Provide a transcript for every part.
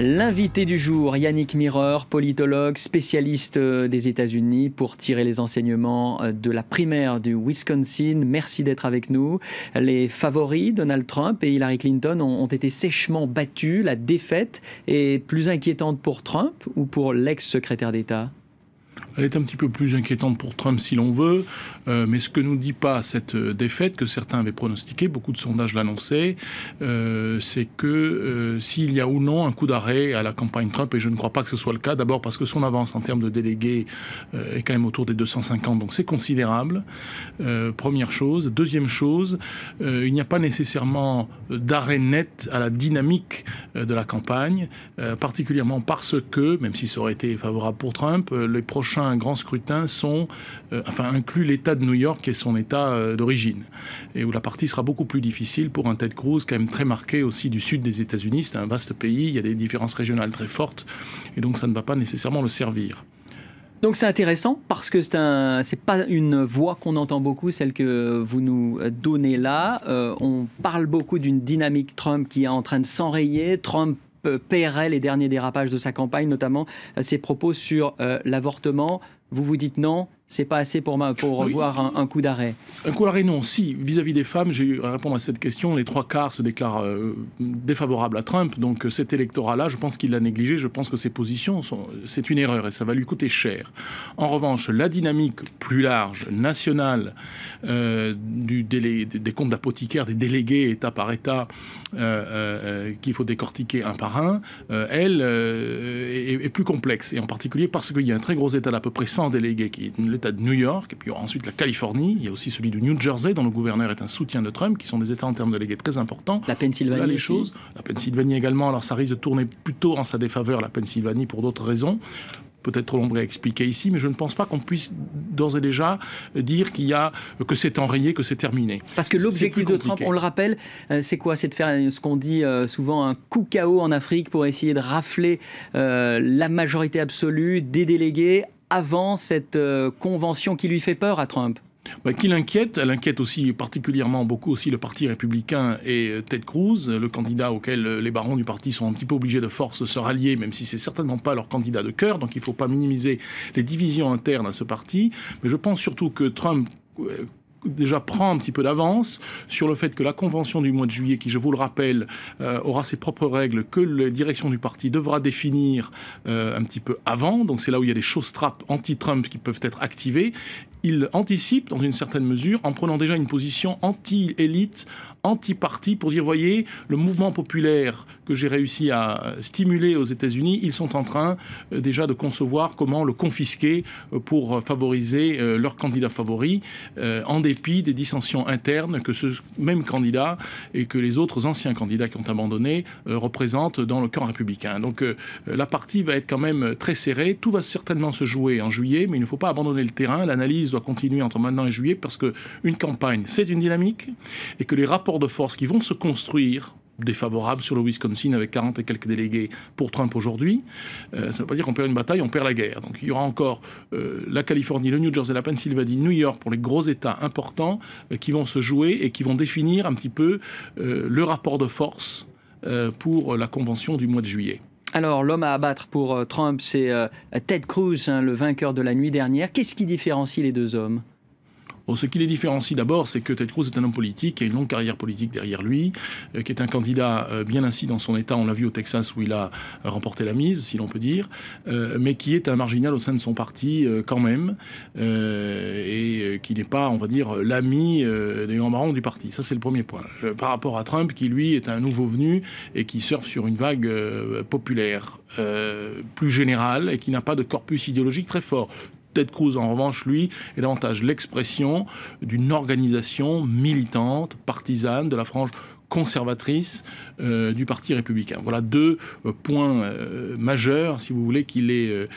L'invité du jour, Yannick Mireur, politologue, spécialiste euh, des États-Unis pour tirer les enseignements euh, de la primaire du Wisconsin. Merci d'être avec nous. Les favoris, Donald Trump et Hillary Clinton, ont, été sèchement battus. La défaite est plus inquiétante pour Trump ou pour l'ex-secrétaire d'État elle est un petit peu plus inquiétante pour Trump si l'on veut, euh, mais ce que nous dit pas cette euh, défaite que certains avaient pronostiquée, beaucoup de sondages l'annonçaient, euh, c'est que s'il y a ou non un coup d'arrêt à la campagne Trump, et je ne crois pas que ce soit le cas, d'abord parce que son avance en termes de délégués est quand même autour des 250, donc c'est considérable, première chose. Deuxième chose, il n'y a pas nécessairement d'arrêt net à la dynamique de la campagne, particulièrement parce que, même si ça aurait été favorable pour Trump, les prochains un grand scrutin sont, euh, enfin, inclut l'État de New York et son État euh, d'origine, et où la partie sera beaucoup plus difficile pour un Ted Cruz, quand même très marqué aussi du sud des États-Unis. C'est un vaste pays, il y a des différences régionales très fortes, et donc ça ne va pas nécessairement le servir. Donc c'est intéressant parce que c'est un, c'est pas une voix qu'on entend beaucoup, celle que vous nous donnez là. Euh, on parle beaucoup d'une dynamique Trump qui est en train de s'enrayer. Trump euh, paierait les derniers dérapages de sa campagne, notamment euh, ses propos sur euh, l'avortement. Vous vous dites non, c'est pas assez pour, ma, pour revoir un, coup d'arrêt Un coup d'arrêt, non. Si, vis-à-vis des femmes, j'ai eu à répondre à cette question. Les trois quarts se déclarent euh, défavorables à Trump. Donc euh, cet électorat-là, je pense qu'il l'a négligé. Je pense que ses positions, sont, c'est une erreur et ça va lui coûter cher. En revanche, la dynamique plus large, nationale, euh, du délai, des comptes d'apothicaire, des délégués État par État, qu'il faut décortiquer un par un, elle est, plus complexe. Et en particulier parce qu'il y a un très gros État d'à peu près 100 délégués qui de New York, et puis ensuite la Californie. Il y a aussi celui du New Jersey, dont le gouverneur est un soutien de Trump, qui sont des États en termes de délégués très importants. La Pennsylvanie. les choses. La Pennsylvanie également. Alors, ça risque de tourner plutôt en sa défaveur, la Pennsylvanie, pour d'autres raisons peut-être trop long à expliquer ici, mais je ne pense pas qu'on puisse d'ores et déjà dire qu'il y a que c'est enrayé, que c'est terminé. Parce que l'objectif de Trump, on le rappelle, euh, c'est quoi C'est de faire ce qu'on dit euh, souvent un coup chaos en Afrique pour essayer de rafler euh, la majorité absolue des délégués avant cette euh, convention qui lui fait peur à Trump bah, qui l'inquiète. Elle inquiète aussi particulièrement beaucoup aussi le Parti républicain et euh, Ted Cruz, le candidat auquel euh, les barons du parti sont un petit peu obligés de force de se rallier, même si c'est certainement pas leur candidat de cœur. Donc il ne faut pas minimiser les divisions internes à ce parti. Mais je pense surtout que Trump déjà prend un petit peu d'avance sur le fait que la convention du mois de juillet, qui je vous le rappelle, euh, aura ses propres règles que la direction du parti devra définir euh, un petit peu avant. Donc c'est là où il y a des choses trappes anti-Trump qui peuvent être activées il anticipe dans une certaine mesure en prenant déjà une position anti-élite, anti-parti pour dire voyez, le mouvement populaire que j'ai réussi à stimuler aux États-Unis, ils sont en train euh, déjà de concevoir comment le confisquer euh, pour favoriser euh, leur candidat favori en dépit des dissensions internes que ce même candidat et que les autres anciens candidats qui ont abandonné représentent dans le camp républicain. Donc la partie va être quand même très serrée, tout va certainement se jouer en juillet, mais il ne faut pas abandonner le terrain, l'analyse doit continuer entre maintenant et juillet parce qu'une campagne, c'est une dynamique et que les rapports de force qui vont se construire défavorables sur le Wisconsin avec 40 et quelques délégués pour Trump aujourd'hui. Euh, ça ne veut pas dire qu'on perd une bataille, on perd la guerre. Donc il y aura encore euh, la Californie, le New Jersey, la Pennsylvanie, New York pour les gros États importants euh, qui vont se jouer et qui vont définir un petit peu le rapport de force pour la convention du mois de juillet. Alors, l'homme à abattre pour euh, Trump, c'est euh, Ted Cruz, hein, le vainqueur de la nuit dernière. Qu'est-ce qui différencie les deux hommes ce qui les différencie d'abord, c'est que Ted Cruz est un homme politique, qui a une longue carrière politique derrière lui, euh, qui est un candidat euh, bien ainsi dans son État, on l'a vu au Texas où il a euh, remporté la mise, si l'on peut dire, mais qui est un marginal au sein de son parti quand même, et qui n'est pas, on va dire, l'ami des grands marrons du parti. Ça, c'est le premier point. par rapport à Trump, qui lui est un nouveau venu et qui surfe sur une vague populaire plus générale et qui n'a pas de corpus idéologique très fort. Ted Cruz, en revanche, lui, est davantage l'expression d'une organisation militante, partisane de la frange conservatrice euh, du Parti républicain. Voilà deux euh, points euh, majeurs, si vous voulez, qui les,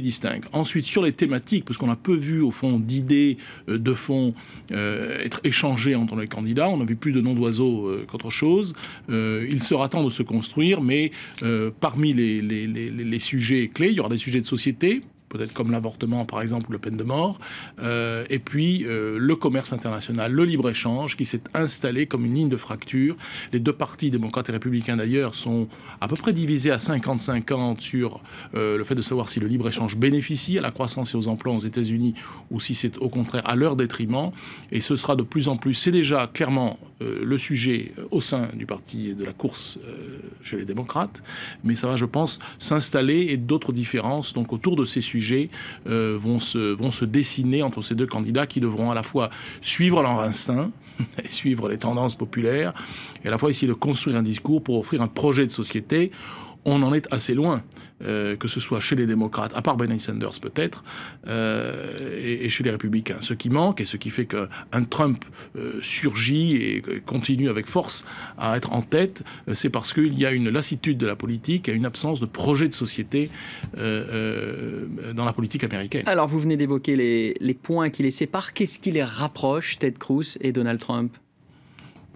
distinguent. Ensuite, sur les thématiques, parce qu'on a peu vu, au fond, d'idées de fond être échangées entre les candidats, on vu plus de noms d'oiseaux qu'autre chose, il sera temps de se construire, mais parmi les sujets clés, il y aura des sujets de société, peut-être comme l'avortement par exemple ou la peine de mort, euh, et puis euh, le commerce international, le libre-échange qui s'est installé comme une ligne de fracture. Les deux partis, démocrates et républicains d'ailleurs, sont à peu près divisés à 50-50 sur euh, le fait de savoir si le libre-échange bénéficie à la croissance et aux emplois aux États-Unis ou si c'est au contraire à leur détriment. Et ce sera de plus en plus, c'est déjà clairement euh, le sujet au sein du parti de la course euh, chez les démocrates, mais ça va, je pense, s'installer et d'autres différences donc autour de ces sujets euh, vont, se, vont se dessiner entre ces deux candidats qui devront à la fois suivre leur instinct et suivre les tendances populaires et à la fois essayer de construire un discours pour offrir un projet de société on en est assez loin, euh, que ce soit chez les démocrates, à part Bernie Sanders peut-être, euh, et, chez les républicains. Ce qui manque et ce qui fait qu'un Trump euh, surgit et continue avec force à être en tête, c'est parce qu'il y a une lassitude de la politique et une absence de projet de société dans la politique américaine. Alors vous venez d'évoquer les, les points qui les séparent. Qu'est-ce qui les rapproche, Ted Cruz et Donald Trump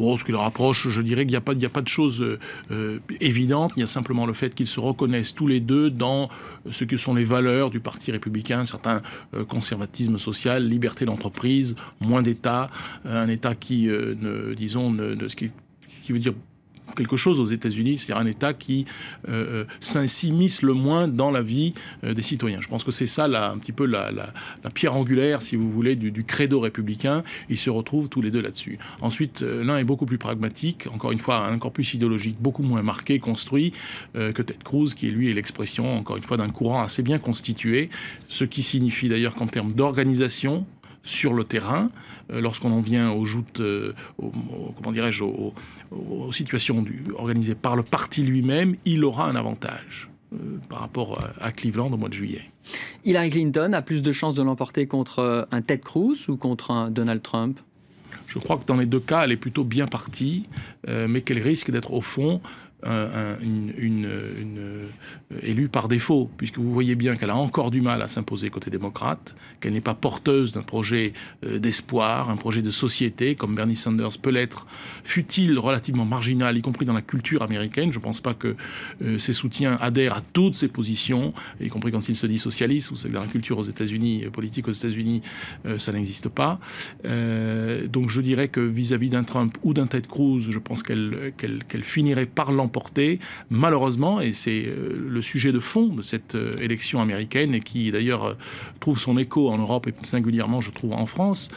Bon, ce qui leur approche, je dirais qu'il n'y a, pas, a pas de choses euh, euh, évidentes. Il y a simplement le fait qu'ils se reconnaissent tous les deux dans ce que sont les valeurs du Parti républicain, certains euh, conservatisme social, liberté d'entreprise, moins d'État, un État qui, euh, ne, disons, ne, ce qui veut dire quelque chose aux États-Unis, c'est-à-dire un État qui euh, euh le moins dans la vie euh, des citoyens. Je pense que c'est ça un petit peu la, pierre angulaire, si vous voulez, du, credo républicain. Ils se retrouvent tous les deux là-dessus. Ensuite, euh, l'un est beaucoup plus pragmatique, encore une fois, un corpus idéologique beaucoup moins marqué, construit que Ted Cruz, qui lui est l'expression, encore une fois, d'un courant assez bien constitué, ce qui signifie d'ailleurs qu'en termes d'organisation, sur le terrain, euh, lorsqu'on en vient aux joutes, euh, comment dirais-je, aux, situations organisées par le parti lui-même, il aura un avantage euh, par rapport à Cleveland au mois de juillet. Hillary Clinton a plus de chances de l'emporter contre un Ted Cruz ou contre un Donald Trump je crois que dans les deux cas, elle est plutôt bien partie, mais qu'elle risque d'être au fond une, euh, élue par défaut, puisque vous voyez bien qu'elle a encore du mal à s'imposer côté démocrate, qu'elle n'est pas porteuse d'un projet euh, d'espoir, un projet de société, comme Bernie Sanders peut l'être, fut-il relativement marginal, y compris dans la culture américaine. Je ne pense pas que euh, ses soutiens adhèrent à toutes ses positions, y compris quand il se dit socialiste. Vous savez que dans la culture aux États-Unis, politique aux États-Unis, ça n'existe pas. donc je dirais que vis-à-vis d'un Trump ou d'un Ted Cruz, je pense qu'elle qu'elle finirait par l'emporter malheureusement, et c'est euh, le sujet de fond de cette euh, élection américaine et qui d'ailleurs euh, trouve son écho en Europe et singulièrement, je trouve, en France,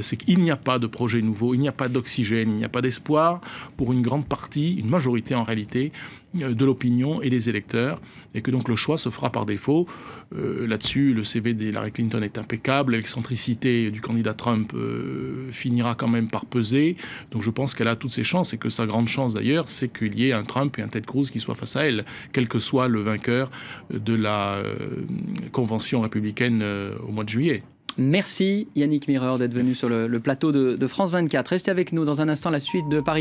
c'est qu'il n'y a pas de projet nouveau, il n'y a pas d'oxygène, il n'y a pas d'espoir pour une grande partie, une majorité en réalité, euh, de l'opinion et des électeurs, et que donc le choix se fera par défaut. Euh, là-dessus, le CV d'Hillary Clinton est impeccable, l'excentricité du candidat Trump euh, finira quand même par peser, donc je pense qu'elle a toutes ses chances, et que sa grande chance d'ailleurs, c'est qu'il y ait un Trump et un Ted Cruz qui soient face à elle, quel que soit le vainqueur de la convention républicaine au mois de juillet. Merci Yannick Mireur d'être venu sur le, plateau de France 24. Restez avec nous dans un instant la suite de Paris.